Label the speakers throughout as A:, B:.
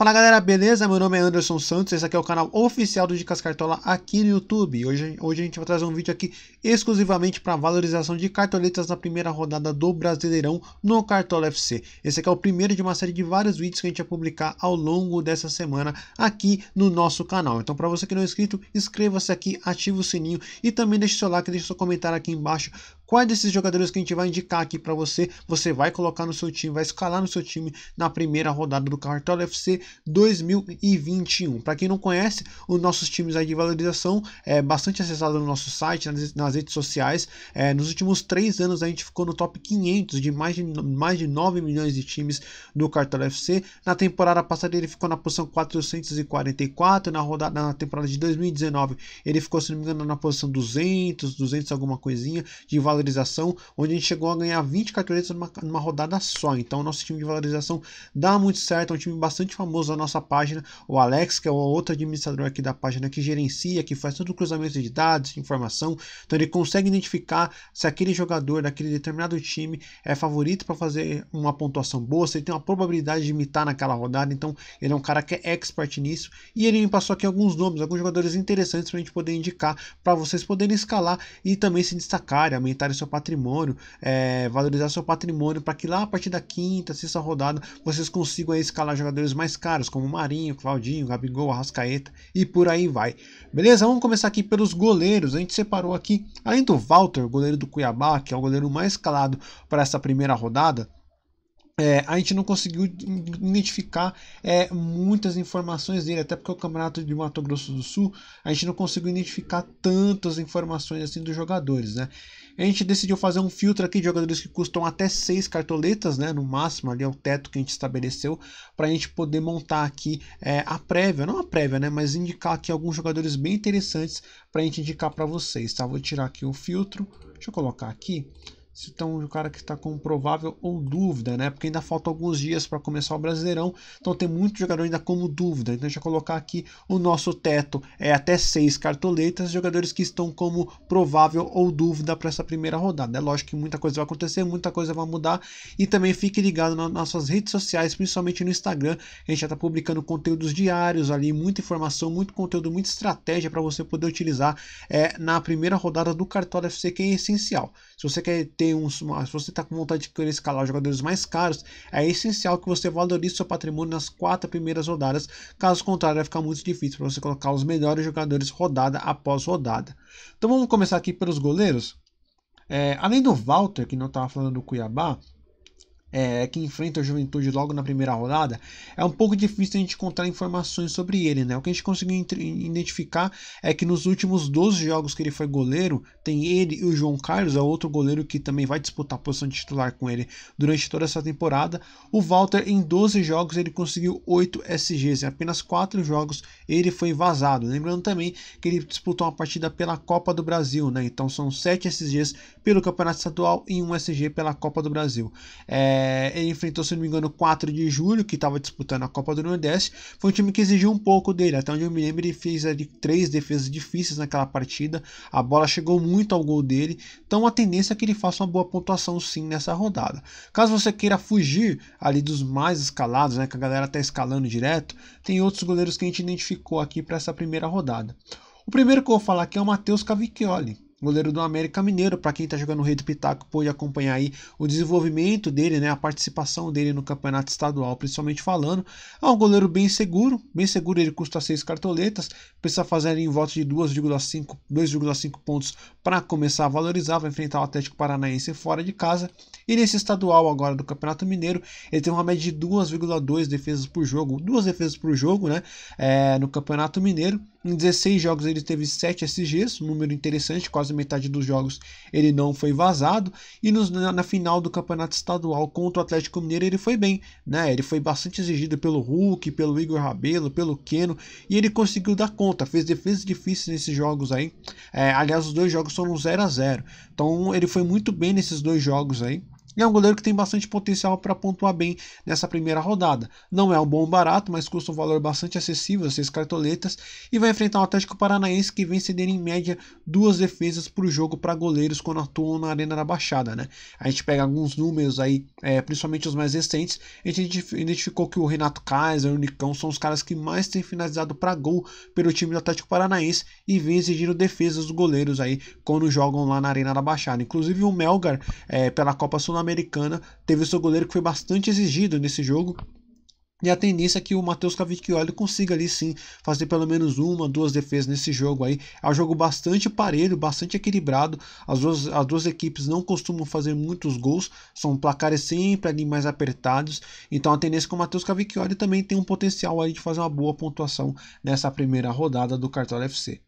A: Fala galera, beleza? Meu nome é Anderson Santos, esse aqui é o canal oficial do Dicas Cartola aqui no YouTube. Hoje, hoje a gente vai trazer um vídeo aqui exclusivamente para valorização de cartoletas na primeira rodada do Brasileirão no Cartola FC. Esse aqui é o primeiro de uma série de vários vídeos que a gente vai publicar ao longo dessa semana aqui no nosso canal. Então para você que não é inscrito, inscreva-se aqui, ative o sininho e também deixe seu like, deixe seu comentário aqui embaixo Quais desses jogadores que a gente vai indicar aqui para você, você vai colocar no seu time, vai escalar no seu time na primeira rodada do Cartola FC 2021. Para quem não conhece, os nossos times aí de valorização é bastante acessado no nosso site, nas redes sociais. É, nos últimos três anos a gente ficou no top 500 de mais de, mais de 9 milhões de times do Cartola FC. Na temporada passada ele ficou na posição 444, na, rodada, na temporada de 2019 ele ficou, se não me engano, na posição 200, 200 alguma coisinha de valorização valorização, onde a gente chegou a ganhar 20 cartoletas numa, numa rodada só. Então, nosso time de valorização dá muito certo, é um time bastante famoso na nossa página. O Alex, que é o outro administrador aqui da página, que gerencia, que faz todo o cruzamento de dados, de informação. Então, ele consegue identificar se aquele jogador daquele determinado time é favorito para fazer uma pontuação boa, se ele tem uma probabilidade de imitar naquela rodada. Então, ele é um cara que é expert nisso. E ele me passou aqui alguns nomes, alguns jogadores interessantes para a gente poder indicar para vocês poderem escalar e também se e aumentar imobiliário, seu patrimônio, é, valorizar seu patrimônio para que lá a partir da quinta, sexta rodada, vocês consigam aí, escalar jogadores mais caros, como Marinho, Claudinho, Gabigol, Arrascaeta e por aí vai. Beleza? Vamos começar aqui pelos goleiros. A gente separou aqui, além do Walter, goleiro do Cuiabá, que é o goleiro mais escalado para essa primeira rodada. É, a gente não conseguiu identificar é, muitas informações dele, até porque o campeonato de Mato Grosso do Sul, a gente não conseguiu identificar tantas informações assim dos jogadores, né? A gente decidiu fazer um filtro aqui de jogadores que custam até 6 cartoletas, né? No máximo, ali é o teto que a gente estabeleceu, para a gente poder montar aqui é, a prévia, não a prévia, né? Mas indicar aqui alguns jogadores bem interessantes para a gente indicar para vocês, tá? Vou tirar aqui o filtro, deixa eu colocar aqui se estão o cara que está com provável ou dúvida, né? Porque ainda faltam alguns dias para começar o Brasileirão, então tem muito jogador ainda como dúvida. Então, deixa eu colocar aqui o nosso teto é até seis cartoletas, jogadores que estão como provável ou dúvida para essa primeira rodada. É lógico que muita coisa vai acontecer, muita coisa vai mudar e também fique ligado nas nossas redes sociais, principalmente no Instagram. A gente já está publicando conteúdos diários ali, muita informação, muito conteúdo, muita estratégia para você poder utilizar é, na primeira rodada do Cartola FC, que é essencial. Se você quer ter um, se você está com vontade de querer escalar jogadores mais caros, é essencial que você valorize seu patrimônio nas quatro primeiras rodadas. Caso contrário, vai ficar muito difícil para você colocar os melhores jogadores rodada após rodada. Então vamos começar aqui pelos goleiros. É, além do Walter, que não estava falando do Cuiabá, é, que enfrenta a juventude logo na primeira rodada, é um pouco difícil a gente encontrar informações sobre ele. Né? O que a gente conseguiu identificar é que nos últimos 12 jogos que ele foi goleiro, tem ele e o João Carlos, é outro goleiro que também vai disputar a posição de titular com ele durante toda essa temporada. O Walter, em 12 jogos, ele conseguiu 8 SGs, em apenas 4 jogos ele foi vazado. Lembrando também que ele disputou uma partida pela Copa do Brasil, né? então são 7 SGs pelo Campeonato Estadual e 1 SG pela Copa do Brasil. É, é, ele enfrentou, se não me engano, 4 de julho, que estava disputando a Copa do Nordeste. Foi um time que exigiu um pouco dele. Até onde eu me lembro, ele fez ali três defesas difíceis naquela partida. A bola chegou muito ao gol dele. Então a tendência é que ele faça uma boa pontuação sim nessa rodada. Caso você queira fugir ali dos mais escalados, né, que a galera está escalando direto, tem outros goleiros que a gente identificou aqui para essa primeira rodada. O primeiro que eu vou falar aqui é o Matheus Cavicchioli goleiro do América Mineiro, para quem está jogando o Rei do Pitaco, pode acompanhar aí o desenvolvimento dele, né, a participação dele no campeonato estadual, principalmente falando. É um goleiro bem seguro, bem seguro, ele custa 6 cartoletas, precisa fazer em volta de 2,5 pontos para começar a valorizar, vai enfrentar o Atlético Paranaense fora de casa. E nesse estadual agora do Campeonato Mineiro, ele tem uma média de 2,2 defesas por jogo, duas defesas por jogo, né, é, no Campeonato Mineiro. Em 16 jogos ele teve 7 SGs, um número interessante, quase metade dos jogos ele não foi vazado. E nos, na, na, final do campeonato estadual contra o Atlético Mineiro ele foi bem, né? Ele foi bastante exigido pelo Hulk, pelo Igor Rabelo, pelo Keno e ele conseguiu dar conta, fez defesas difíceis nesses jogos aí. É, aliás, os dois jogos foram 0 a 0 Então ele foi muito bem nesses dois jogos aí. E é um goleiro que tem bastante potencial para pontuar bem nessa primeira rodada. Não é um bom barato, mas custa um valor bastante acessível, seis cartoletas, e vai enfrentar o Atlético Paranaense que vem cedendo em média duas defesas por jogo para goleiros quando atuam na Arena da Baixada. Né? A gente pega alguns números aí, é, principalmente os mais recentes, a gente identificou que o Renato Kaiser, o Nicão são os caras que mais têm finalizado para gol pelo time do Atlético Paranaense e vem exigindo defesas dos goleiros aí quando jogam lá na Arena da Baixada. Inclusive o Melgar, é, pela Copa Sul-Americana, Sul-Americana teve seu goleiro que foi bastante exigido nesse jogo. E a tendência é que o Matheus Cavicchioli consiga ali sim fazer pelo menos uma, duas defesas nesse jogo aí. É um jogo bastante parelho, bastante equilibrado. As duas, as duas equipes não costumam fazer muitos gols, são placares sempre ali mais apertados. Então a tendência é que o Matheus Cavicchioli também tem um potencial aí de fazer uma boa pontuação nessa primeira rodada do Cartola FC.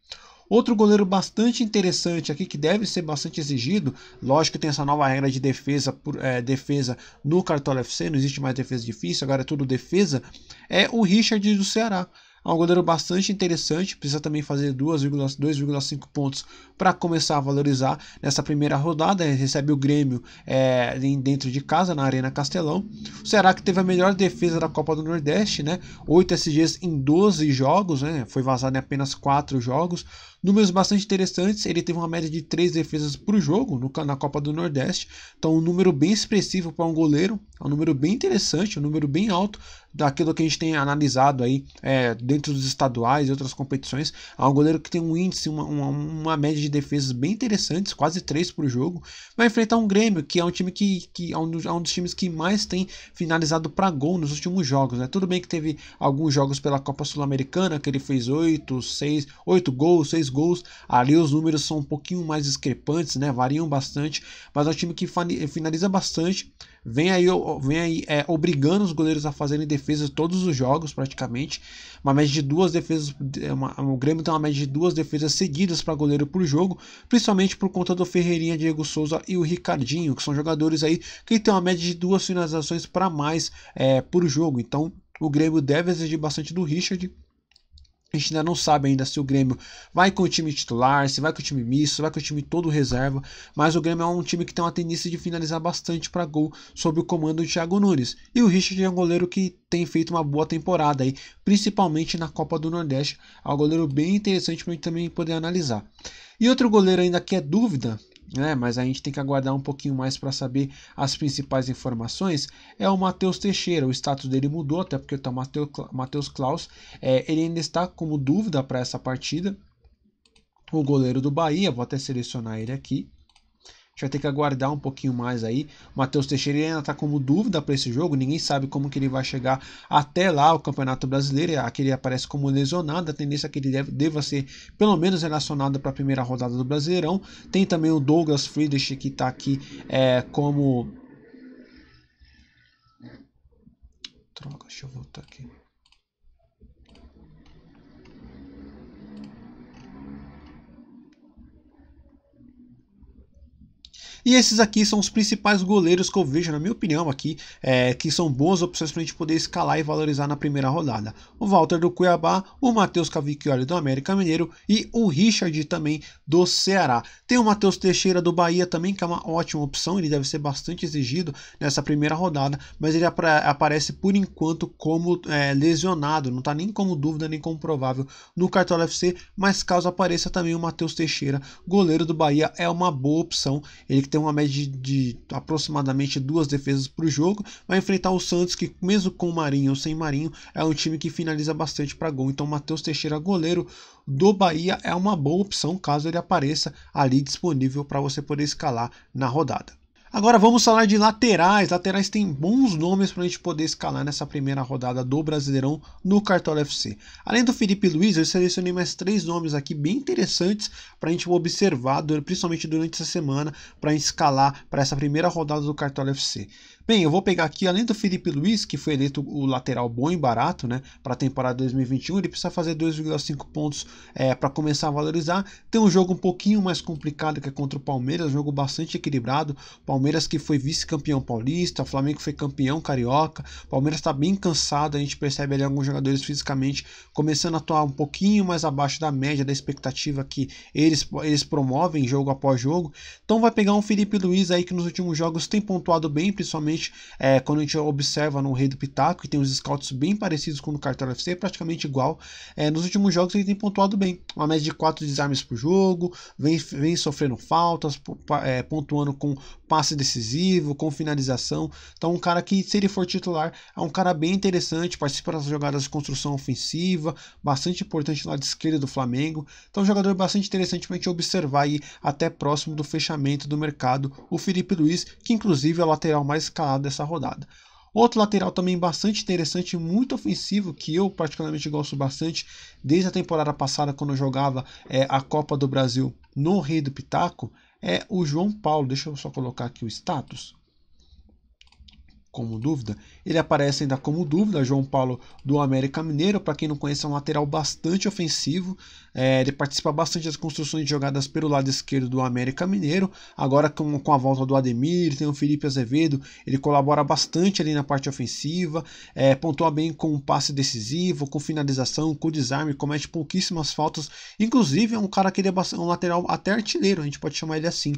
A: Outro goleiro bastante interessante aqui, que deve ser bastante exigido, lógico que tem essa nova regra de defesa, por, é, defesa no Cartola FC, não existe mais defesa difícil, agora é tudo defesa, é o Richard do Ceará. É um goleiro bastante interessante, precisa também fazer 2,5 pontos para começar a valorizar. Nessa primeira rodada, ele recebe o Grêmio é, dentro de casa, na Arena Castelão. será que teve a melhor defesa da Copa do Nordeste, né? 8 SGs em 12 jogos, né? Foi vazado em apenas 4 jogos. Números bastante interessantes, ele teve uma média de 3 defesas por jogo no, na Copa do Nordeste, então um número bem expressivo para um goleiro, é um número bem interessante, um número bem alto daquilo que a gente tem analisado aí é, dentro dos estaduais e outras competições. É um goleiro que tem um índice, uma, uma, uma média de defesas bem interessantes, quase três por jogo. Vai enfrentar um Grêmio, que é um time que, que é, um dos, é um dos times que mais tem finalizado para gol nos últimos jogos. Né? Tudo bem que teve alguns jogos pela Copa Sul-Americana, que ele fez oito, seis, oito gols, seis gols. Ali os números são um pouquinho mais discrepantes, né? variam bastante, mas é um time que finaliza bastante vem aí, vem aí é, obrigando os goleiros a fazerem defesas todos os jogos praticamente. Uma média de duas defesas, é, uma, o Grêmio tem uma média de duas defesas seguidas para goleiro por jogo, principalmente por conta do Ferreirinha, Diego Souza e o Ricardinho, que são jogadores aí que tem uma média de duas finalizações para mais é, por jogo. Então o Grêmio deve exigir bastante do Richard a gente ainda não sabe ainda se o Grêmio vai com o time titular, se vai com o time misto, se vai com o time todo reserva, mas o Grêmio é um time que tem uma tendência de finalizar bastante para gol sob o comando do Thiago Nunes. E o Richard é um goleiro que tem feito uma boa temporada aí, principalmente na Copa do Nordeste, é um goleiro bem interessante para a gente também poder analisar. E outro goleiro ainda que é dúvida né? mas a gente tem que aguardar um pouquinho mais para saber as principais informações, é o Matheus Teixeira. O status dele mudou, até porque tá o Matheus Klaus. É, ele ainda está como dúvida para essa partida. O goleiro do Bahia, vou até selecionar ele aqui gente vai ter que aguardar um pouquinho mais aí. Matheus Teixeira ainda está como dúvida para esse jogo, ninguém sabe como que ele vai chegar até lá o Campeonato Brasileiro. É aqui ele aparece como lesionado, a tendência é que ele deve, deva ser pelo menos relacionado para a primeira rodada do Brasileirão. Tem também o Douglas Friedrich que está aqui é, como. Droga, deixa eu voltar aqui. E esses aqui são os principais goleiros que eu vejo, na minha opinião, aqui, é, que são boas opções para a gente poder escalar e valorizar na primeira rodada. O Walter do Cuiabá, o Matheus Cavicchioli do América Mineiro e o Richard também do Ceará. Tem o Matheus Teixeira do Bahia também, que é uma ótima opção, ele deve ser bastante exigido nessa primeira rodada, mas ele ap aparece por enquanto como é, lesionado, não está nem como dúvida nem como provável no cartão FC, mas caso apareça também o Matheus Teixeira, goleiro do Bahia, é uma boa opção, ele que tem uma média de, de aproximadamente duas defesas por jogo, vai enfrentar o Santos, que mesmo com Marinho ou sem Marinho, é um time que finaliza bastante para gol. Então, Matheus Teixeira, goleiro do Bahia, é uma boa opção caso ele apareça ali disponível para você poder escalar na rodada. Agora vamos falar de laterais. Laterais tem bons nomes para a gente poder escalar nessa primeira rodada do Brasileirão no Cartola FC. Além do Felipe Luiz, eu selecionei mais três nomes aqui bem interessantes para a gente observar, principalmente durante essa semana, para escalar para essa primeira rodada do Cartola FC. Bem, eu vou pegar aqui, além do Felipe Luiz, que foi eleito o lateral bom e barato né, para a temporada 2021, ele precisa fazer 2,5 pontos é, para começar a valorizar. Tem um jogo um pouquinho mais complicado que é contra o Palmeiras, um jogo bastante equilibrado. Palmeiras que foi vice-campeão paulista, Flamengo foi campeão carioca. Palmeiras está bem cansado, a gente percebe ali alguns jogadores fisicamente começando a atuar um pouquinho mais abaixo da média, da expectativa que eles, eles promovem jogo após jogo. Então vai pegar um Felipe Luiz aí que nos últimos jogos tem pontuado bem, principalmente Praticamente, é, quando a gente observa no Rei do Pitaco, que tem uns scouts bem parecidos com o Cartola FC, é praticamente igual, é, nos últimos jogos ele tem pontuado bem. Uma média de 4 desarmes por jogo, vem, vem sofrendo faltas, é, pontuando com passe decisivo, com finalização. Então, um cara que, se ele for titular, é um cara bem interessante, participa das jogadas de construção ofensiva, bastante importante lá de esquerda do Flamengo. Então, é um jogador bastante interessante para a gente observar aí até próximo do fechamento do mercado, o Felipe Luiz, que inclusive é o lateral mais calado dessa rodada. Outro lateral também bastante interessante, muito ofensivo, que eu particularmente gosto bastante, desde a temporada passada, quando eu jogava é, a Copa do Brasil no Rei do Pitaco, é o João Paulo. Deixa eu só colocar aqui o status como dúvida. Ele aparece ainda como dúvida, João Paulo do América Mineiro, para quem não conhece, é um lateral bastante ofensivo. É, ele participa bastante das construções de jogadas pelo lado esquerdo do América Mineiro. Agora com, com a volta do Ademir, tem o Felipe Azevedo, ele colabora bastante ali na parte ofensiva, é, pontua bem com um passe decisivo, com finalização, com desarme, comete pouquíssimas faltas. Inclusive, é um cara que ele é um lateral até artilheiro, a gente pode chamar ele assim.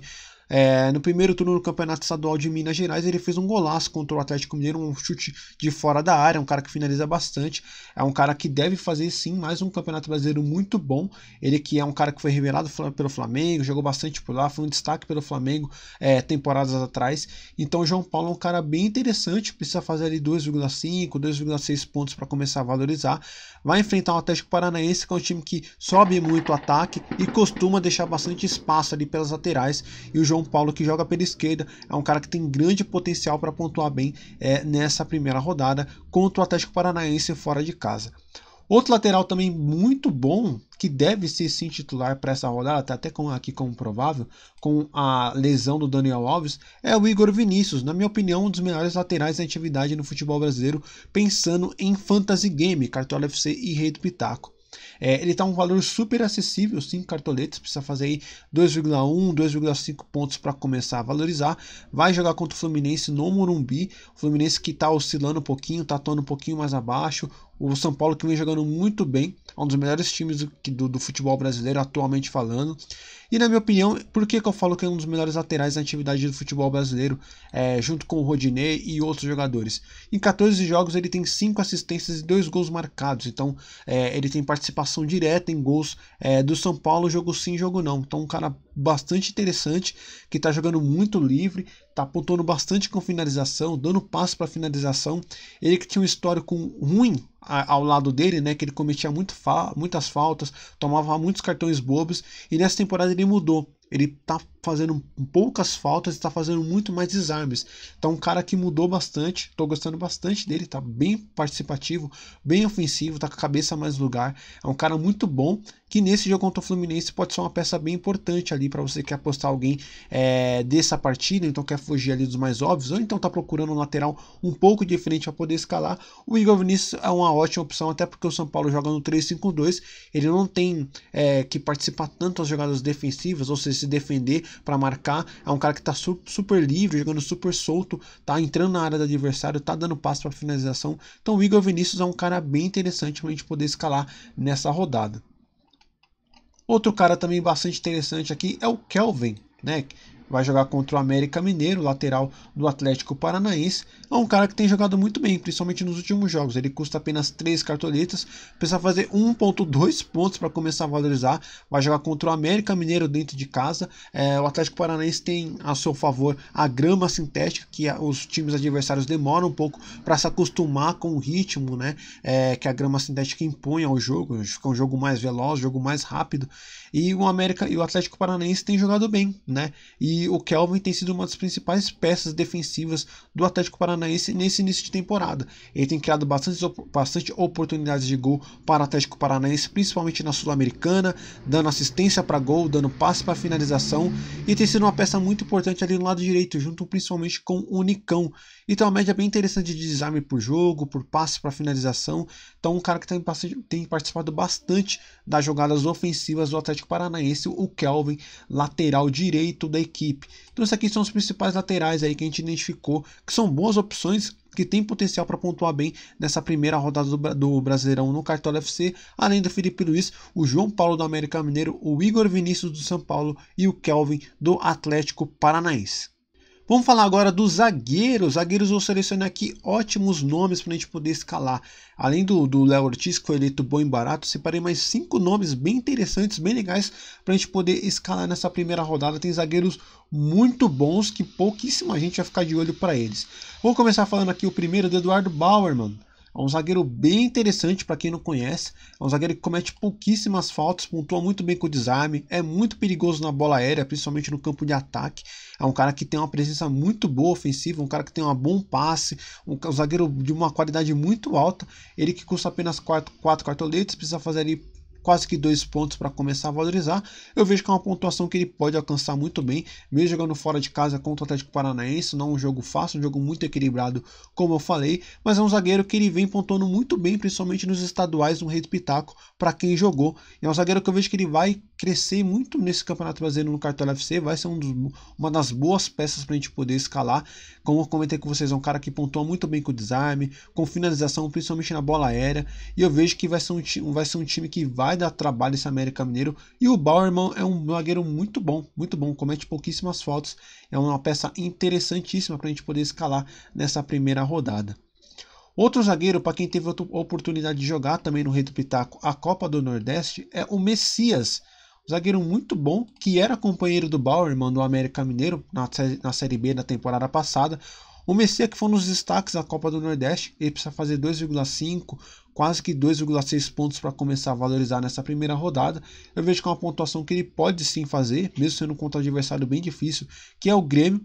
A: É, no primeiro turno do Campeonato Estadual de Minas Gerais, ele fez um golaço contra o Atlético Mineiro, um chute de fora da área, um cara que finaliza bastante, é um cara que deve fazer sim mais um Campeonato Brasileiro muito bom. Ele que é um cara que foi revelado pelo Flamengo, jogou bastante por lá, foi um destaque pelo Flamengo é, temporadas atrás. Então o João Paulo é um cara bem interessante, precisa fazer ali 2,5, 2,6 pontos para começar a valorizar. Vai enfrentar o Atlético Paranaense, que é um time que sobe muito o ataque e costuma deixar bastante espaço ali pelas laterais. E o João João Paulo, que joga pela esquerda, é um cara que tem grande potencial para pontuar bem é, nessa primeira rodada contra o Atlético Paranaense fora de casa. Outro lateral também muito bom, que deve ser sim titular para essa rodada, tá até com, aqui como provável, com a lesão do Daniel Alves, é o Igor Vinícius. Na minha opinião, um dos melhores laterais em atividade no futebol brasileiro, pensando em Fantasy Game, Cartola FC e Rei do Pitaco. É, ele está um valor super acessível, 5 cartoletas, precisa fazer aí 2,1, 2,5 pontos para começar a valorizar. Vai jogar contra o Fluminense no Morumbi, o Fluminense que está oscilando um pouquinho, está atuando um pouquinho mais abaixo, o São Paulo que vem jogando muito bem, é um dos melhores times do, do, do, futebol brasileiro atualmente falando. E na minha opinião, por que, que eu falo que é um dos melhores laterais na atividade do futebol brasileiro, é, junto com o Rodinei e outros jogadores? Em 14 jogos ele tem 5 assistências e 2 gols marcados, então é, ele tem participação direta em gols é, do São Paulo, jogo sim, jogo não. Então um cara bastante interessante, que está jogando muito livre, está apontando bastante com finalização, dando passo para finalização. Ele que tinha um histórico ruim ao lado dele, né, que ele cometia muito fa muitas faltas, tomava muitos cartões bobos, e nessa temporada ele mudou. Ele está fazendo poucas faltas e está fazendo muito mais desarmes. Então, um cara que mudou bastante, estou gostando bastante dele, está bem participativo, bem ofensivo, está com a cabeça mais lugar. É um cara muito bom que nesse jogo contra o Fluminense pode ser uma peça bem importante ali para você que quer apostar alguém é, dessa partida, então quer fugir ali dos mais óbvios, ou então está procurando um lateral um pouco diferente para poder escalar. O Igor Vinícius é uma ótima opção, até porque o São Paulo joga no 3-5-2, ele não tem é, que participar tanto das jogadas defensivas, ou seja, se defender para marcar. É um cara que tá su super livre, jogando super solto, tá entrando na área do adversário, tá dando passo para finalização. Então o Igor Vinícius é um cara bem interessante para a gente poder escalar nessa rodada. Outro cara também bastante interessante aqui é o Kelvin, né? vai jogar contra o América Mineiro, lateral do Atlético Paranaense. É um cara que tem jogado muito bem, principalmente nos últimos jogos. Ele custa apenas 3 cartoletas, precisa fazer 1.2 pontos para começar a valorizar. Vai jogar contra o América Mineiro dentro de casa. É, o Atlético Paranaense tem a seu favor a grama sintética, que os times adversários demoram um pouco para se acostumar com o ritmo né, é, que a grama sintética impõe ao jogo. Fica um jogo mais veloz, um jogo mais rápido. E o América e o Atlético Paranaense tem jogado bem, né? E e o Kelvin tem sido uma das principais peças defensivas do Atlético Paranaense nesse início de temporada. Ele tem criado bastante, bastante oportunidades de gol para o Atlético Paranaense, principalmente na Sul-Americana, dando assistência para gol, dando passe para finalização e tem sido uma peça muito importante ali no lado direito, junto principalmente com o Nicão, então a média é bem interessante de desarme por jogo, por passe para finalização. Então um cara que tem, tem participado bastante das jogadas ofensivas do Atlético Paranaense, o Kelvin, lateral direito da equipe. Então esses aqui são os principais laterais aí que a gente identificou, que são boas opções que tem potencial para pontuar bem nessa primeira rodada do, do, Brasileirão no Cartola FC, além do Felipe Luiz, o João Paulo do América Mineiro, o Igor Vinícius do São Paulo e o Kelvin do Atlético Paranaense. Vamos falar agora dos zagueiros. Zagueiros vou selecionar aqui ótimos nomes para a gente poder escalar. Além do Léo Ortiz, que foi eleito bom e barato, separei mais cinco nomes bem interessantes, bem legais para a gente poder escalar nessa primeira rodada. Tem zagueiros muito bons que pouquíssima gente vai ficar de olho para eles. Vou começar falando aqui o primeiro do Eduardo Bauer, mano. É um zagueiro bem interessante para quem não conhece. É um zagueiro que comete pouquíssimas faltas, pontua muito bem com o desarme, é muito perigoso na bola aérea, principalmente no campo de ataque. É um cara que tem uma presença muito boa ofensiva, um cara que tem um bom passe, um, um zagueiro de uma qualidade muito alta. Ele que custa apenas 4 quatro, quatro cartoletes, precisa fazer ali quase que dois pontos para começar a valorizar. Eu vejo que é uma pontuação que ele pode alcançar muito bem, mesmo jogando fora de casa contra o Atlético Paranaense. Não é um jogo fácil, um jogo muito equilibrado, como eu falei, mas é um zagueiro que ele vem pontuando muito bem, principalmente nos estaduais, no Rei do Pitaco, para quem jogou. E é um zagueiro que eu vejo que ele vai crescer muito nesse Campeonato Brasileiro no Cartola FC, vai ser um dos, uma das boas peças para a gente poder escalar. Como eu comentei com vocês, é um cara que pontua muito bem com o desarme, com finalização, principalmente na bola aérea, e eu vejo que vai ser um, vai ser um time que vai vai dar trabalho esse América Mineiro. E o Bauerman é um zagueiro muito bom, muito bom, comete pouquíssimas faltas. É uma peça interessantíssima para a gente poder escalar nessa primeira rodada. Outro zagueiro, para quem teve a oportunidade de jogar também no Rei do Pitaco, a Copa do Nordeste, é o Messias. Um zagueiro muito bom, que era companheiro do Bauerman do América Mineiro na, na Série B da temporada passada. O Messias que foi nos destaques da Copa do Nordeste, ele precisa fazer 2,5, quase que 2,6 pontos para começar a valorizar nessa primeira rodada. Eu vejo que é uma pontuação que ele pode sim fazer, mesmo sendo contra um adversário bem difícil, que é o Grêmio.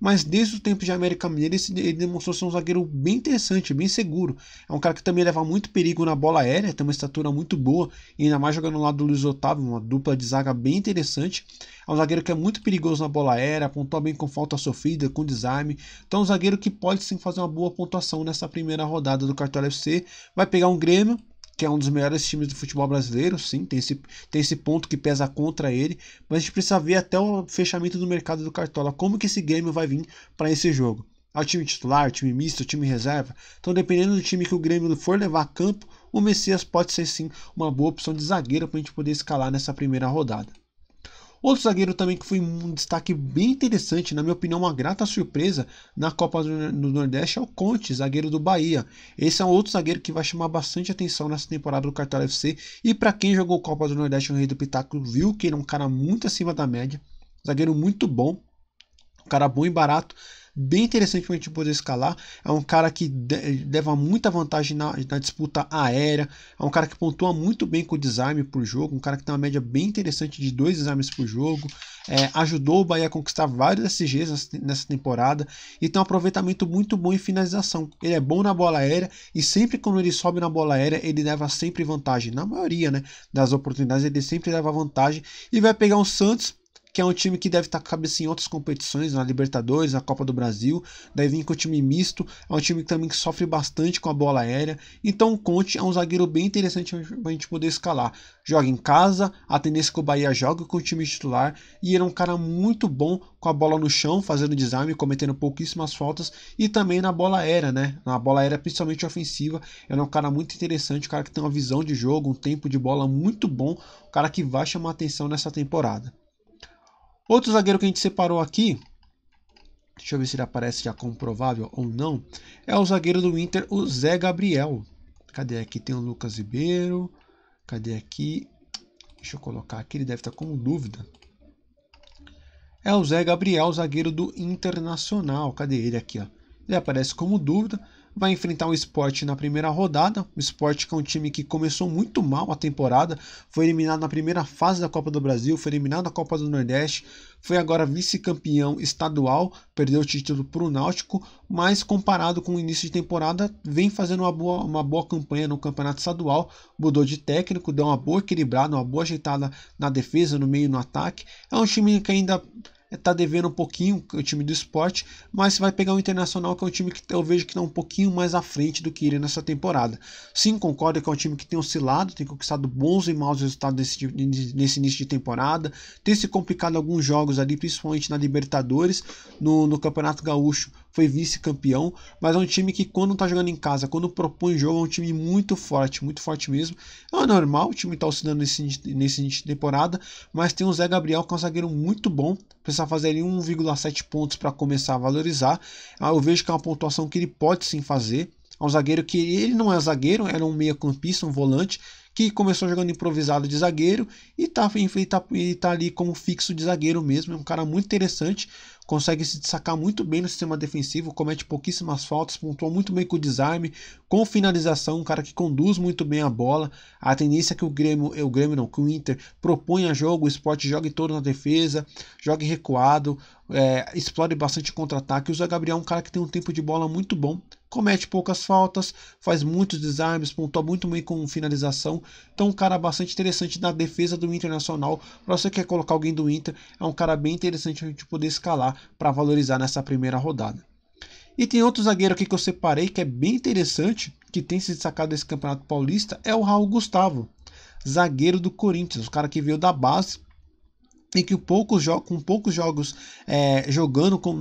A: Mas desde o tempo de América Mineiro, ele demonstrou ser um zagueiro bem interessante, bem seguro. É um cara que também leva muito perigo na bola aérea, tem uma estatura muito boa, e ainda mais jogando no lado do Luiz Otávio, uma dupla de zaga bem interessante. É um zagueiro que é muito perigoso na bola aérea, pontua bem com falta sofrida, com desarme. Então, é um zagueiro que pode sim fazer uma boa pontuação nessa primeira rodada do Cartola FC. Vai pegar um o Grêmio, que é um dos melhores times do futebol brasileiro, sim, tem esse, tem esse ponto que pesa contra ele, mas a gente precisa ver até o fechamento do mercado do Cartola, como que esse Grêmio vai vir para esse jogo. É o time titular, time misto, time reserva. Então, dependendo do time que o Grêmio for levar a campo, o Messias pode ser sim uma boa opção de zagueiro para a gente poder escalar nessa primeira rodada. Outro zagueiro também que foi um destaque bem interessante, na minha opinião, uma grata surpresa na Copa do Nordeste é o Conte, zagueiro do Bahia. Esse é um outro zagueiro que vai chamar bastante atenção nessa temporada do Cartola FC. E para quem jogou Copa do Nordeste no Rei do Pitáculo, viu que ele é um cara muito acima da média, zagueiro muito bom, um cara bom e barato bem interessante para a gente poder escalar. É um cara que leva muita vantagem na, na, disputa aérea, é um cara que pontua muito bem com o desarme por jogo, um cara que tem uma média bem interessante de dois desarmes por jogo. É, ajudou o Bahia a conquistar vários SGs nessa, nessa temporada e tem um aproveitamento muito bom em finalização. Ele é bom na bola aérea e sempre quando ele sobe na bola aérea, ele leva sempre vantagem. Na maioria né, das oportunidades, ele sempre leva vantagem e vai pegar um Santos que é um time que deve estar com a cabeça em outras competições, na Libertadores, na Copa do Brasil, daí vem com o time misto, é um time que também que sofre bastante com a bola aérea, então o Conte é um zagueiro bem interessante para a gente poder escalar. Joga em casa, a tendência é que o Bahia joga com o time titular, e ele é um cara muito bom com a bola no chão, fazendo desarme, cometendo pouquíssimas faltas, e também na bola aérea, né? Na bola aérea, principalmente ofensiva, ele é um cara muito interessante, um cara que tem uma visão de jogo, um tempo de bola muito bom, um cara que vai chamar atenção nessa temporada. Outro zagueiro que a gente separou aqui, deixa eu ver se ele aparece já como provável ou não, é o zagueiro do Inter, o Zé Gabriel. Cadê aqui? Tem o Lucas Ribeiro. Cadê aqui? Deixa eu colocar aqui, ele deve estar tá com dúvida. É o Zé Gabriel, zagueiro do Internacional. Cadê ele aqui? Ó? Ele aparece como dúvida, vai enfrentar o esporte na primeira rodada. O esporte que é um time que começou muito mal a temporada, foi eliminado na primeira fase da Copa do Brasil, foi eliminado da Copa do Nordeste, foi agora vice-campeão estadual, perdeu o título para o Náutico, mas comparado com o início de temporada, vem fazendo uma boa, uma boa campanha no campeonato estadual, mudou de técnico, deu uma boa equilibrada, uma boa ajeitada na defesa, no meio e no ataque. É um time que ainda está é, devendo um pouquinho é o time do esporte, mas vai pegar o Internacional, que é um time que eu vejo que está um pouquinho mais à frente do que ele nessa temporada. Sim, concordo que é um time que tem oscilado, tem conquistado bons e maus resultados nesse, nesse início de temporada, tem se complicado alguns jogos ali, principalmente na Libertadores, no, no Campeonato Gaúcho, foi vice-campeão, mas é um time que quando está jogando em casa, quando propõe jogo, é um time muito forte, muito forte mesmo. É normal, o time tá oscilando nesse, nesse início de temporada, mas tem o Zé Gabriel, que é um zagueiro muito bom, precisa começar a fazer 1,7 pontos para começar a valorizar. Ah, eu vejo que é uma pontuação que ele pode sim fazer. É um zagueiro que ele não é zagueiro, era um meia-campista, um volante, que começou jogando improvisado de zagueiro e está tá, tá, tá ali como fixo de zagueiro mesmo. É um cara muito interessante consegue se destacar muito bem no sistema defensivo, comete pouquíssimas faltas, pontua muito bem com o desarme, com finalização, um cara que conduz muito bem a bola. A tendência é que o Grêmio, é, o Grêmio não, que o Inter propõe a jogo, o esporte jogue todo na defesa, jogue recuado, é, explore bastante contra-ataque. O Zé Gabriel é um cara que tem um tempo de bola muito bom, comete poucas faltas, faz muitos desarmes, pontua muito bem com finalização. Então, um cara bastante interessante na defesa do Internacional. Para você que quer colocar alguém do Inter, é um cara bem interessante a gente poder escalar para valorizar nessa primeira rodada. E tem outro zagueiro aqui que eu separei que é bem interessante, que tem se destacado desse Campeonato Paulista, é o Raul Gustavo, zagueiro do Corinthians, o cara que veio da base e que poucos com poucos jogos é, jogando no,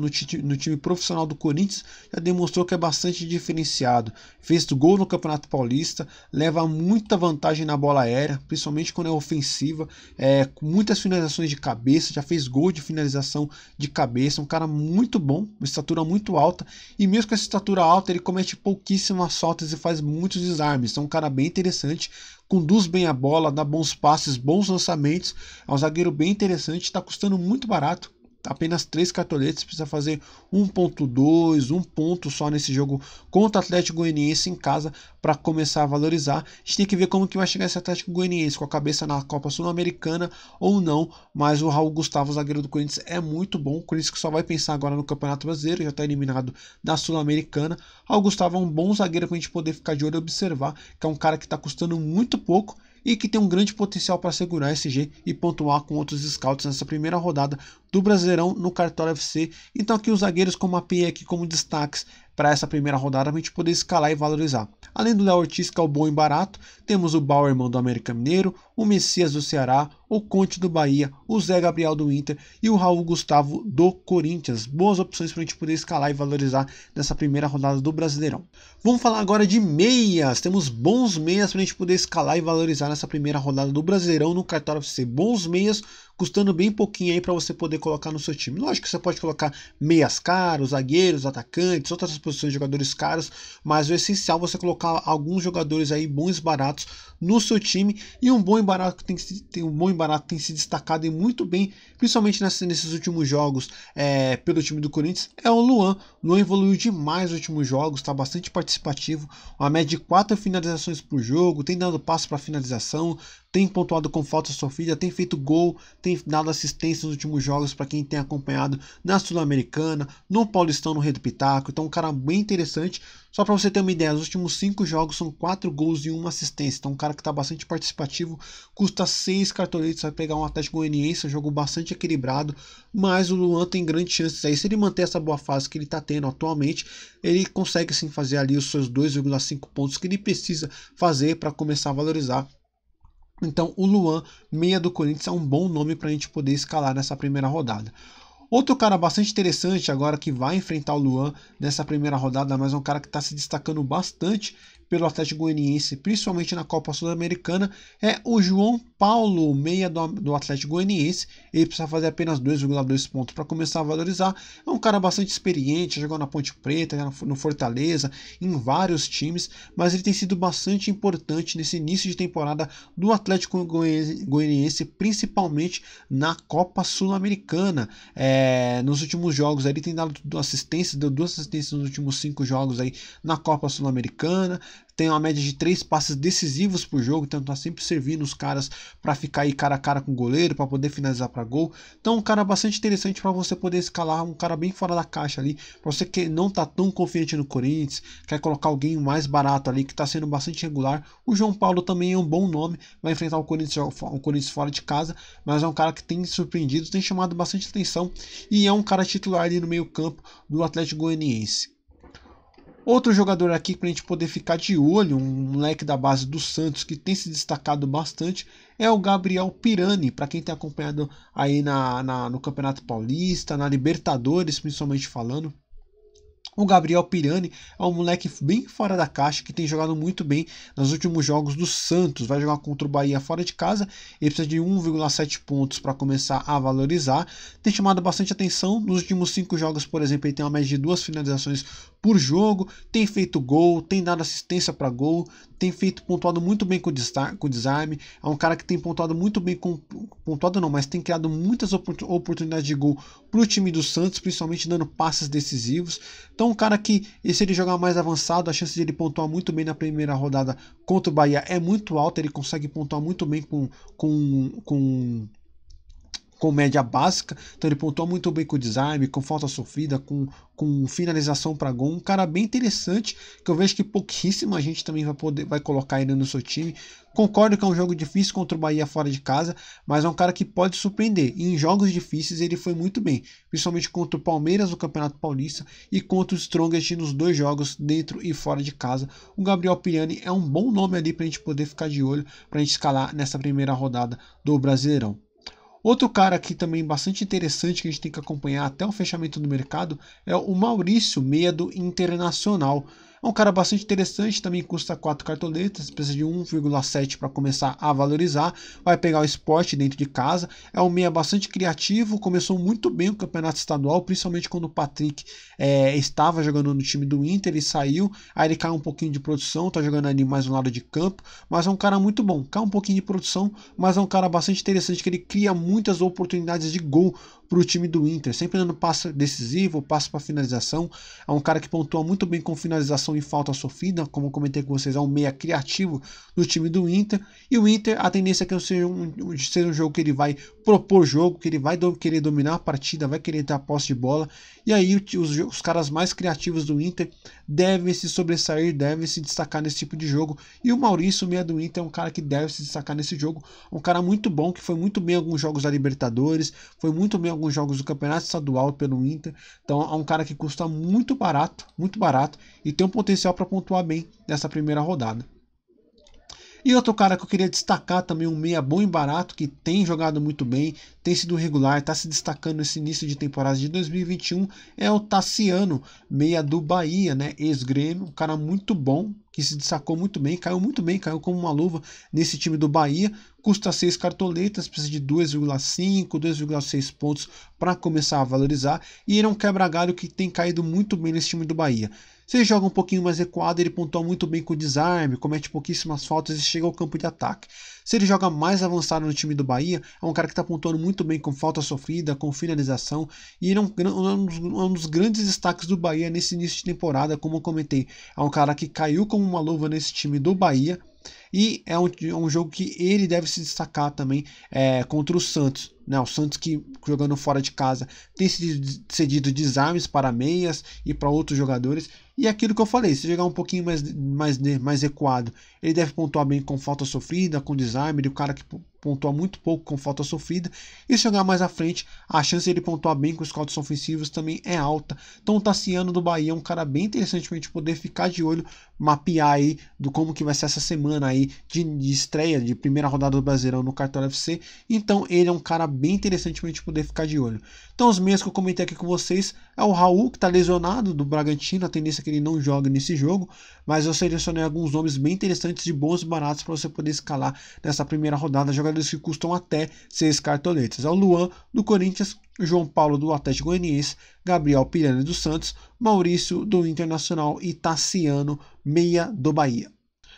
A: no, time profissional do Corinthians já demonstrou que é bastante diferenciado. Fez gol no Campeonato Paulista, leva muita vantagem na bola aérea, principalmente quando é ofensiva, é, com muitas finalizações de cabeça, já fez gol de finalização de cabeça, um cara muito bom, uma estatura muito alta, e mesmo com essa estatura alta ele comete pouquíssimas faltas e faz muitos desarmes. Então um cara bem interessante, conduz bem a bola, dá bons passes, bons lançamentos. É um zagueiro bem interessante, está custando muito barato apenas três cartoletes, precisa fazer 1.2, um ponto só nesse jogo contra o Atlético Goianiense em casa para começar a valorizar. A gente tem que ver como que vai chegar esse Atlético Goianiense com a cabeça na Copa Sul-Americana ou não, mas o Raul Gustavo, zagueiro do Corinthians, é muito bom. O Corinthians que só vai pensar agora no Campeonato Brasileiro, já está eliminado da Sul-Americana. Raul Gustavo é um bom zagueiro para a gente poder ficar de olho e observar, que é um cara que está custando muito pouco e que tem um grande potencial para segurar SG e pontuar com outros scouts nessa primeira rodada do Brasileirão no Cartola FC. Então aqui os zagueiros como a PE aqui como destaques para essa primeira rodada para a gente poder escalar e valorizar. Além do Léo Ortiz, que é o bom e barato, temos o Bauerman do América Mineiro, o Messias do Ceará, o Conte do Bahia, o Zé Gabriel do Inter e o Raul Gustavo do Corinthians. Boas opções para a gente poder escalar e valorizar nessa primeira rodada do Brasileirão. Vamos falar agora de meias. Temos bons meias para a gente poder escalar e valorizar nessa primeira rodada do Brasileirão no cartório FC. Bons meias custando bem pouquinho aí para você poder colocar no seu time. Lógico que você pode colocar meias caros, zagueiros, atacantes, outras posições de jogadores caros, mas o essencial é você colocar alguns jogadores aí bons baratos no seu time e um bom embarato que tem que ter um bom Barato tem se destacado e muito bem, principalmente nesses últimos jogos é, pelo time do Corinthians, é o Luan. Luan evoluiu demais nos últimos jogos, está bastante participativo, uma média de quatro finalizações por jogo, tem dado passo para finalização, tem pontuado com falta sua filha, tem feito gol, tem dado assistência nos últimos jogos para quem tem acompanhado na Sul-Americana, no Paulistão, no Rei do Pitaco. Então, um cara bem interessante. Só para você ter uma ideia, os últimos cinco jogos são quatro gols e uma assistência. Então, um cara que está bastante participativo, custa seis cartoletes, vai pegar um Atlético Goianiense, um jogo bastante equilibrado. Mas o Luan tem grandes chances aí. Se ele manter essa boa fase que ele está tendo atualmente, ele consegue sim fazer ali os seus 2,5 pontos que ele precisa fazer para começar a valorizar então, o Luan, meia do Corinthians, é um bom nome para a gente poder escalar nessa primeira rodada. Outro cara bastante interessante agora que vai enfrentar o Luan nessa primeira rodada, mas é um cara que está se destacando bastante pelo Atlético Goianiense, principalmente na Copa Sul-Americana, é o João Paulo, meia do, do Atlético Goianiense. Ele precisa fazer apenas 2,2 pontos para começar a valorizar. É um cara bastante experiente, jogou na Ponte Preta, né, no Fortaleza, em vários times, mas ele tem sido bastante importante nesse início de temporada do Atlético Goianiense, principalmente na Copa Sul-Americana. É, nos últimos jogos, ele tem dado assistência, deu duas assistências nos últimos cinco jogos aí na Copa Sul-Americana tem uma média de três passes decisivos por jogo, então tá sempre servindo os caras para ficar aí cara a cara com o goleiro, para poder finalizar para gol. Então um cara bastante interessante para você poder escalar, um cara bem fora da caixa ali, para você que não tá tão confiante no Corinthians, quer colocar alguém mais barato ali que tá sendo bastante regular. O João Paulo também é um bom nome, vai enfrentar o Corinthians, o Corinthians fora de casa, mas é um cara que tem surpreendido, tem chamado bastante atenção e é um cara titular ali no meio-campo do Atlético Goianiense. Outro jogador aqui para a gente poder ficar de olho, um moleque da base do Santos que tem se destacado bastante, é o Gabriel Pirani. Para quem tem acompanhado aí na, na, no Campeonato Paulista, na Libertadores, principalmente falando. O Gabriel Pirani é um moleque bem fora da caixa que tem jogado muito bem nos últimos jogos do Santos. Vai jogar contra o Bahia fora de casa e precisa de 1,7 pontos para começar a valorizar. Tem chamado bastante atenção nos últimos cinco jogos, por exemplo, ele tem uma média de duas finalizações por jogo, tem feito gol, tem dado assistência para gol, tem feito pontuado muito bem com, destaque, com desarme, é um cara que tem pontuado muito bem com pontuado não, mas tem criado muitas oportunidades de gol para o time do Santos, principalmente dando passes decisivos. Então um cara que se ele jogar mais avançado, a chance de ele pontuar muito bem na primeira rodada contra o Bahia é muito alta, ele consegue pontuar muito bem com com com comédia básica. Então ele pontua muito bem com o design, com falta sofrida, com, com finalização para gol. Um cara bem interessante que eu vejo que pouquíssima gente também vai poder vai colocar ele no seu time. Concordo que é um jogo difícil contra o Bahia fora de casa, mas é um cara que pode surpreender. E em jogos difíceis ele foi muito bem, principalmente contra o Palmeiras no Campeonato Paulista e contra o Strongest nos dois jogos, dentro e fora de casa. O Gabriel Piani é um bom nome ali para a gente poder ficar de olho, para a gente escalar nessa primeira rodada do Brasileirão. Outro cara aqui também bastante interessante que a gente tem que acompanhar até o fechamento do mercado é o Maurício Meia do Internacional. É um cara bastante interessante, também custa 4 cartoletas, precisa de 1,7 para começar a valorizar. Vai pegar o esporte dentro de casa. É um meia bastante criativo, começou muito bem o campeonato estadual, principalmente quando o Patrick é, estava jogando no time do Inter e saiu. Aí ele um pouquinho de produção, está jogando ali mais um lado de campo, mas é um cara muito bom. Cai um pouquinho de produção, mas é um cara bastante interessante que ele cria muitas oportunidades de gol para o time do Inter, sempre dando passo decisivo, passo para finalização. É um cara que pontua muito bem com finalização e falta sofrida, como comentei com vocês, é um meia criativo do time do Inter. E o Inter, a tendência é que seja um, seja um jogo que ele vai propor jogo, que ele vai do, querer dominar a partida, vai querer ter a posse de bola. E aí os, os caras mais criativos do Inter deve se sobressair, deve se destacar nesse tipo de jogo. E o Maurício, meia do Inter, é um cara que deve se destacar nesse jogo. Um cara muito bom, que foi muito bem em alguns jogos da Libertadores, foi muito bem em alguns jogos do Campeonato Estadual pelo Inter. Então é um cara que custa muito barato, muito barato, e tem um potencial para pontuar bem nessa primeira rodada. E outro cara que eu queria destacar também, um meia bom e barato, que tem jogado muito bem, tem sido regular, está se destacando nesse início de temporada de 2021, é o Tassiano, meia do Bahia, né? Ex-grêmio, um cara muito bom, que se destacou muito bem, caiu muito bem, caiu como uma luva nesse time do Bahia. Custa 6 cartoletas, precisa de 2,5, 2,6 pontos para começar a valorizar. E ele é um quebra-galho que tem caído muito bem nesse time do Bahia. Se ele joga um pouquinho mais recuado, ele pontua muito bem com o desarme, comete pouquíssimas faltas e chega ao campo de ataque. Se ele joga mais avançado no time do Bahia, é um cara que está pontuando muito bem com falta sofrida, com finalização, e é um, um, é um, dos grandes destaques do Bahia nesse início de temporada, como eu comentei. É um cara que caiu como uma luva nesse time do Bahia, e é um, é um jogo que ele deve se destacar também é, contra o Santos. Né? O Santos que jogando fora de casa tem cedido desarmes para meias e para outros jogadores e aquilo que eu falei, se jogar um pouquinho mais, mais, né, mais recuado, ele deve pontuar bem com falta sofrida, com desarme, o cara que pontua muito pouco com falta sofrida. E se jogar mais à frente, a chance de ele pontuar bem com os cortes ofensivos também é alta. Então o Tassiano do Bahia é um cara bem interessante para a gente poder ficar de olho, mapear aí do como que vai ser essa semana aí de, de estreia, de primeira rodada do Brasileirão no cartão FC. Então ele é um cara bem interessante pra gente poder ficar de olho. Então os meias que eu comentei aqui com vocês é o Raul, que está lesionado do Bragantino, a tendência é que ele não jogue nesse jogo, mas eu selecionei alguns nomes bem interessantes de bons baratos para você poder escalar nessa primeira rodada, jogadores que custam até seis cartoletas. É o Luan do Corinthians, João Paulo do Atlético Goianiense, Gabriel Pirani do Santos, Maurício do Internacional e Tassiano Meia do Bahia.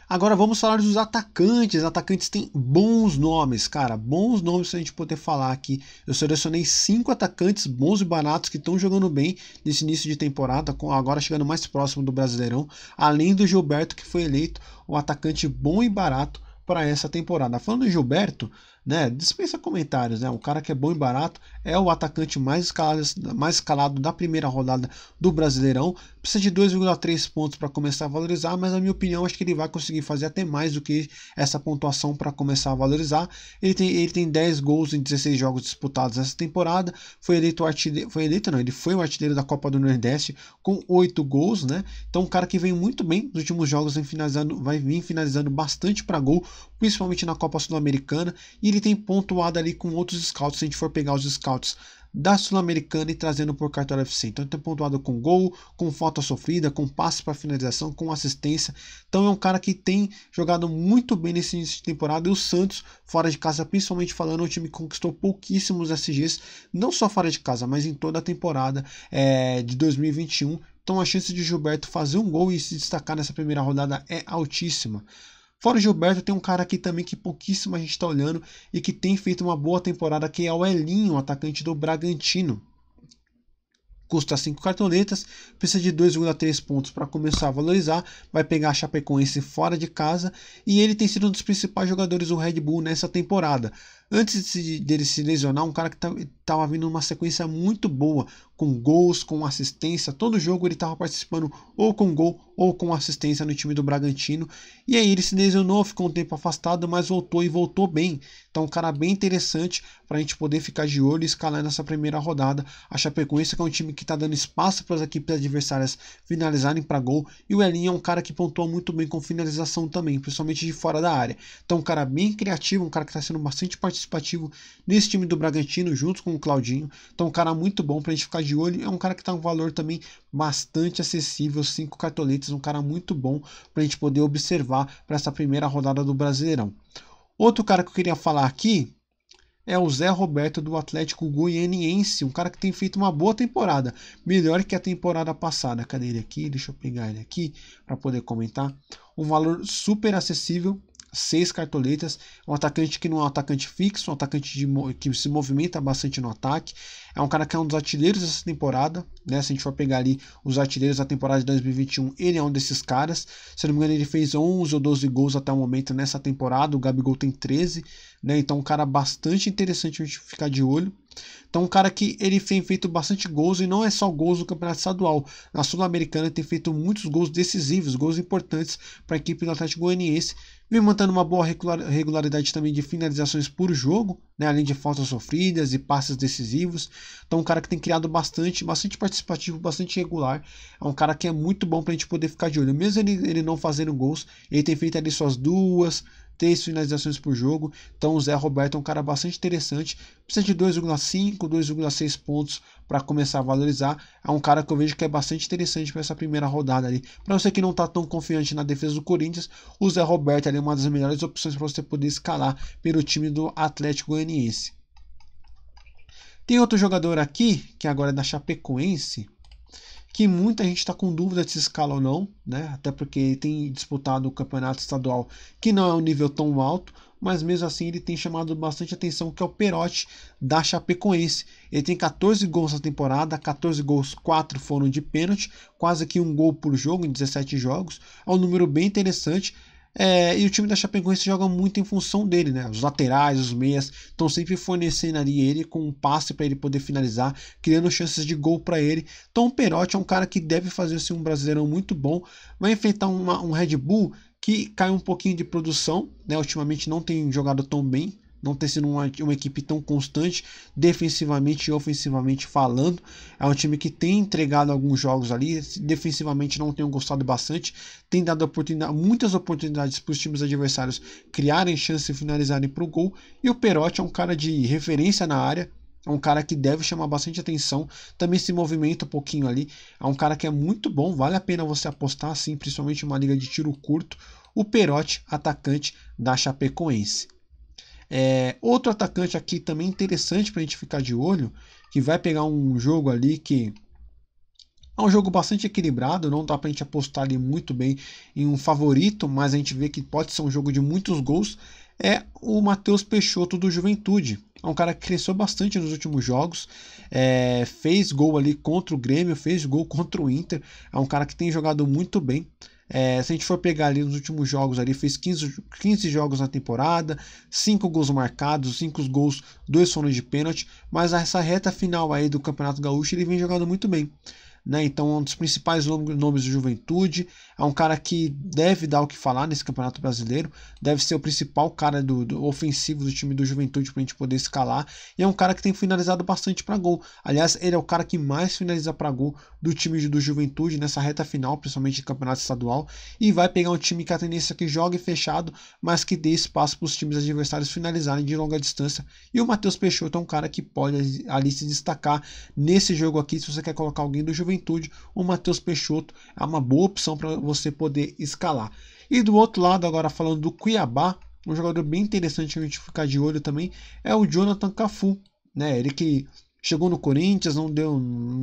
A: Agora vamos falar dos atacantes. Atacantes têm bons nomes, cara. Bons nomes pra gente poder falar aqui. Eu selecionei cinco atacantes bons e baratos que estão jogando bem nesse início de temporada, agora chegando mais próximo do Brasileirão, além do Gilberto, que foi eleito o atacante bom e barato para essa temporada. Falando do Gilberto, né, dispensa comentários, né? O cara que é bom e barato é o atacante mais escalado, mais escalado da primeira rodada do Brasileirão. Precisa de 2,3 pontos para começar a valorizar, mas na minha opinião acho que ele vai conseguir fazer até mais do que essa pontuação para começar a valorizar. Ele tem, ele tem 10 gols em 16 jogos disputados essa temporada, foi eleito artilheiro, foi eleito não, ele foi o artilheiro da Copa do Nordeste com 8 gols, né? Então um cara que vem muito bem nos últimos jogos, vem finalizando, vai vir finalizando bastante para gol, principalmente na Copa Sul-Americana, e ele tem pontuado ali com outros scouts, se a gente for pegar os scouts da Sul-Americana e trazendo para o cartório FC. Então ele tem pontuado com gol, com falta sofrida, com passe para finalização, com assistência. Então é um cara que tem jogado muito bem nesse início de temporada e o Santos, fora de casa, principalmente falando, o é time conquistou pouquíssimos SGs, não só fora de casa, mas em toda a temporada é, de 2021. Então a chance de Gilberto fazer um gol e se destacar nessa primeira rodada é altíssima. Fora o Gilberto, tem um cara aqui também que pouquíssima gente está olhando e que tem feito uma boa temporada, que é o Elinho, atacante do Bragantino. Custa 5 cartoletas, precisa de 2,3 pontos para começar a valorizar, vai pegar a Chapecoense fora de casa e ele tem sido um dos principais jogadores do Red Bull nessa temporada. Antes dele se lesionar, um cara que estava vindo numa sequência muito boa, com gols, com assistência. Todo jogo ele estava participando ou com gol ou com assistência no time do Bragantino. E aí ele se lesionou, ficou um tempo afastado, mas voltou e voltou bem. Então, um cara bem interessante para a gente poder ficar de olho e escalar nessa primeira rodada. A Chapecoense, que é um time que está dando espaço para as equipes adversárias finalizarem para gol. E o Elinho é um cara que pontua muito bem com finalização também, principalmente de fora da área. Então, um cara bem criativo, um cara que está sendo bastante participante participativo nesse time do Bragantino, junto com o Claudinho. Então, um cara muito bom pra gente ficar de olho. É um cara que tá um valor também bastante acessível, cinco cartoletas, um cara muito bom pra gente poder observar para essa primeira rodada do Brasileirão. Outro cara que eu queria falar aqui é o Zé Roberto do Atlético Goianiense, um cara que tem feito uma boa temporada, melhor que a temporada passada. Cadê ele aqui? Deixa eu pegar ele aqui para poder comentar. Um valor super acessível, seis cartoletas. É um atacante que não é um atacante fixo, é um atacante de, que se movimenta bastante no ataque. É um cara que é um dos artilheiros dessa temporada. Né? Se a gente for pegar ali os artilheiros da temporada de 2021, ele é um desses caras. Se não me engano, ele fez 11 ou 12 gols até o momento nessa temporada. O Gabigol tem 13. Né? Então, um cara bastante interessante a gente ficar de olho. Então, um cara que ele tem feito bastante gols e não é só gols no campeonato estadual. Na Sul-Americana tem feito muitos gols decisivos, gols importantes para a equipe do Atlético Goianiense, Vem mantendo uma boa regularidade também de finalizações por jogo, né? além de faltas sofridas e passes decisivos. Então, é um cara que tem criado bastante, bastante participativo, bastante regular. É um cara que é muito bom para a gente poder ficar de olho. Mesmo ele, ele não fazendo gols, ele tem feito ali suas duas, três finalizações por jogo. Então o Zé Roberto é um cara bastante interessante. Precisa de 2,5, 2,6 pontos para começar a valorizar. É um cara que eu vejo que é bastante interessante para essa primeira rodada ali. Para você que não está tão confiante na defesa do Corinthians, o Zé Roberto é uma das melhores opções para você poder escalar pelo time do Atlético Goianiense. Tem outro jogador aqui, que agora é da Chapecoense, que muita gente está com dúvida se escala ou não, né? Até porque ele tem disputado o campeonato estadual, que não é um nível tão alto, mas mesmo assim ele tem chamado bastante atenção, que é o Perotti da Chapecoense. Ele tem 14 gols na temporada, 14 gols, 4 foram de pênalti, quase que um gol por jogo em 17 jogos. É um número bem interessante, é, e o time da Chapecoense joga muito em função dele, né? Os laterais, os meias, estão sempre fornecendo ali ele com um passe para ele poder finalizar, criando chances de gol para ele. Então o Perotti é um cara que deve fazer assim, um brasileirão muito bom. Vai enfrentar uma, um Red Bull que cai um pouquinho de produção, né? Ultimamente não tem jogado tão bem, não ter sido uma, uma equipe tão constante defensivamente e ofensivamente falando. É um time que tem entregado alguns jogos ali, defensivamente não tenho gostado bastante, tem dado oportunidade, muitas oportunidades para os times adversários criarem chance e finalizarem para o gol. E o Perotti é um cara de referência na área, é um cara que deve chamar bastante atenção, também se movimenta um pouquinho ali. É um cara que é muito bom, vale a pena você apostar assim, principalmente em uma liga de tiro curto. O Perotti, atacante da Chapecoense. É, outro atacante aqui também interessante para a gente ficar de olho, que vai pegar um jogo ali que é um jogo bastante equilibrado, não dá para a gente apostar ali muito bem em um favorito, mas a gente vê que pode ser um jogo de muitos gols. É o Matheus Peixoto do Juventude. É um cara que cresceu bastante nos últimos jogos, é, fez gol ali contra o Grêmio, fez gol contra o Inter. É um cara que tem jogado muito bem. É, se a gente for pegar ali nos últimos jogos, ali fez 15, 15 jogos na temporada, 5 gols marcados, 5 gols, 2 foram de pênalti, mas essa reta final aí do Campeonato Gaúcho ele vem jogando muito bem. Né? Então, um dos principais nomes do Juventude, é um cara que deve dar o que falar nesse Campeonato Brasileiro, deve ser o principal cara do, do ofensivo do time do Juventude para a gente poder escalar. E é um cara que tem finalizado bastante para gol. Aliás, ele é o cara que mais finaliza para gol do time do Juventude nessa reta final, principalmente de Campeonato Estadual. E vai pegar um time que a tendência é que jogue fechado, mas que dê espaço para os times adversários finalizarem de longa distância. E o Matheus Peixoto é um cara que pode ali se destacar nesse jogo aqui. Se você quer colocar alguém do Juventude, o Matheus Peixoto é uma boa opção para você poder escalar. E do outro lado, agora falando do Cuiabá, um jogador bem interessante a gente ficar de olho também é o Jonathan Cafu, né? Ele que chegou no Corinthians, não deu,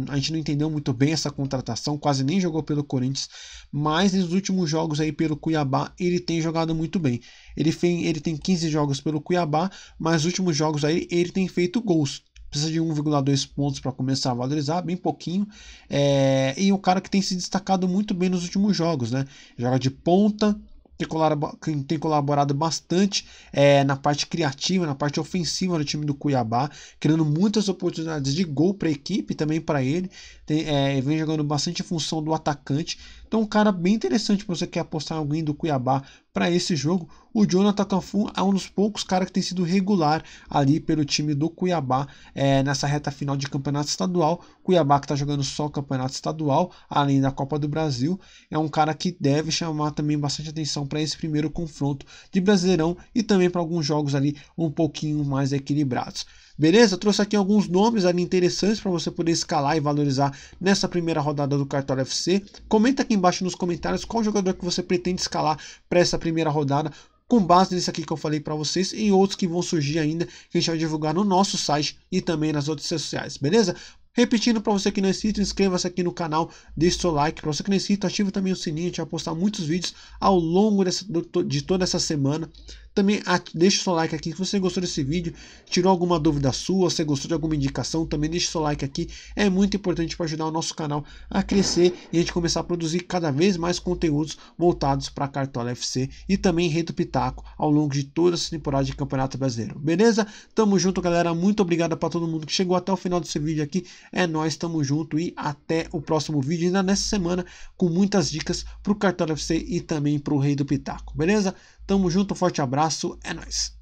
A: a gente não entendeu muito bem essa contratação, quase nem jogou pelo Corinthians, mas nos últimos jogos aí pelo Cuiabá ele tem jogado muito bem. Ele tem, ele tem 15 jogos pelo Cuiabá, mas nos últimos jogos aí ele tem feito gols precisa de 1,2 pontos para começar a valorizar, bem pouquinho. É, e um cara que tem se destacado muito bem nos últimos jogos, né? Joga de ponta, tem colaborado bastante é, na parte criativa, na parte ofensiva do time do Cuiabá, criando muitas oportunidades de gol para a equipe também para ele. Tem, é, vem jogando bastante função do atacante. Então, um cara bem interessante para você que quer apostar em alguém do Cuiabá para esse jogo. O Jonathan Cafu é um dos poucos caras que tem sido regular ali pelo time do Cuiabá é, nessa reta final de campeonato estadual. Cuiabá que está jogando só campeonato estadual, além da Copa do Brasil. É um cara que deve chamar também bastante atenção para esse primeiro confronto de Brasileirão e também para alguns jogos ali um pouquinho mais equilibrados. Beleza? trouxe aqui alguns nomes ali interessantes para você poder escalar e valorizar nessa primeira rodada do Cartola FC. Comenta aqui embaixo nos comentários qual jogador que você pretende escalar para essa primeira rodada, com base nesse aqui que eu falei para vocês e outros que vão surgir ainda, que a gente vai divulgar no nosso site e também nas outras redes sociais, beleza? Repetindo para você que não é inscrito, inscreva-se aqui no canal, deixe seu like. Para você que não é inscrito, ative também o sininho, a gente vai postar muitos vídeos ao longo dessa, de toda essa semana. Também deixe seu like aqui se você gostou desse vídeo, tirou alguma dúvida sua, se gostou de alguma indicação, também deixe seu like aqui. É muito importante para ajudar o nosso canal a crescer e a gente começar a produzir cada vez mais conteúdos voltados para a Cartola FC e também rei do Pitaco ao longo de toda essa temporada de Campeonato Brasileiro. Beleza? Tamo junto, galera. Muito obrigado para todo mundo que chegou até o final desse vídeo aqui. É nós, tamo junto e até o próximo vídeo, ainda nessa semana, com muitas dicas para o Cartola FC e também para o Rei do Pitaco. Beleza? Tamo junto, forte abraço, é nóis.